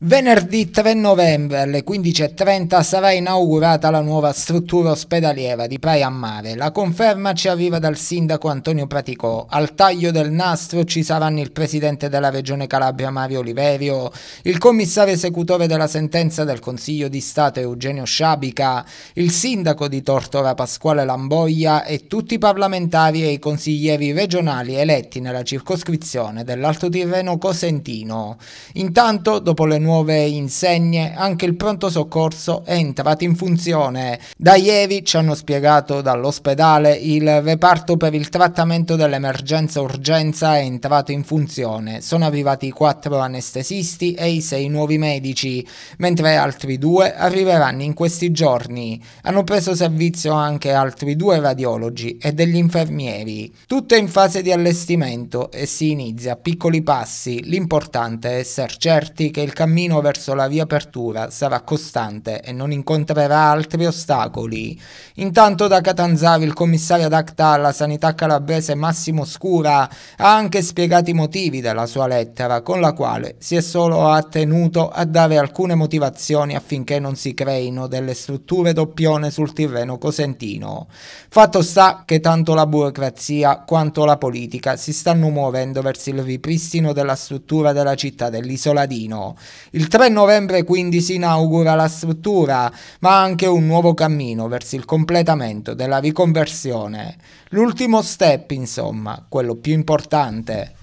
Venerdì 3 novembre alle 15.30 sarà inaugurata la nuova struttura ospedaliera di Praia a Mare. La conferma ci arriva dal sindaco Antonio Praticò. Al taglio del nastro ci saranno il presidente della regione Calabria Mario Oliverio, il commissario esecutore della sentenza del Consiglio di Stato Eugenio Sciabica, il sindaco di Tortora Pasquale Lamboia e tutti i parlamentari e i consiglieri regionali eletti nella circoscrizione dell'Alto Tirreno Cosentino. Intanto, dopo le nuove insegne, anche il pronto soccorso è entrato in funzione. Da ieri ci hanno spiegato dall'ospedale il reparto per il trattamento dell'emergenza urgenza è entrato in funzione. Sono arrivati quattro anestesisti e i sei nuovi medici, mentre altri due arriveranno in questi giorni. Hanno preso servizio anche altri due radiologi e degli infermieri. Tutto è in fase di allestimento e si inizia a piccoli passi. L'importante è essere certi che il cammino cammino verso la via apertura sarà costante e non incontrerà altri ostacoli. Intanto da Catanzaro il commissario ad acta alla sanità calabrese Massimo Scura ha anche spiegato i motivi della sua lettera con la quale si è solo attenuto a dare alcune motivazioni affinché non si creino delle strutture doppione sul Tirreno cosentino. Fatto sta che tanto la burocrazia quanto la politica si stanno muovendo verso il ripristino della struttura della città dell'isoladino. Il 3 novembre quindi si inaugura la struttura, ma anche un nuovo cammino verso il completamento della riconversione. L'ultimo step, insomma, quello più importante.